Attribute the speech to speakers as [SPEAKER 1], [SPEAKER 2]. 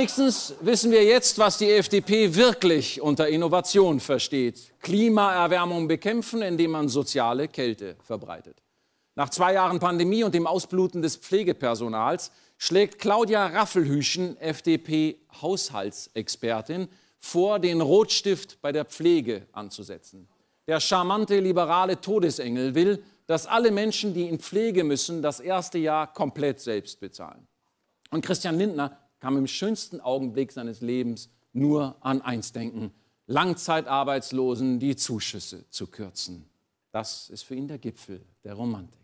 [SPEAKER 1] Wenigstens wissen wir jetzt, was die FDP wirklich unter Innovation versteht. Klimaerwärmung bekämpfen, indem man soziale Kälte verbreitet. Nach zwei Jahren Pandemie und dem Ausbluten des Pflegepersonals schlägt Claudia Raffelhüschen, FDP-Haushaltsexpertin, vor, den Rotstift bei der Pflege anzusetzen. Der charmante liberale Todesengel will, dass alle Menschen, die in Pflege müssen, das erste Jahr komplett selbst bezahlen. Und Christian Lindner kann im schönsten Augenblick seines Lebens nur an eins denken, Langzeitarbeitslosen die Zuschüsse zu kürzen. Das ist für ihn der Gipfel der Romantik.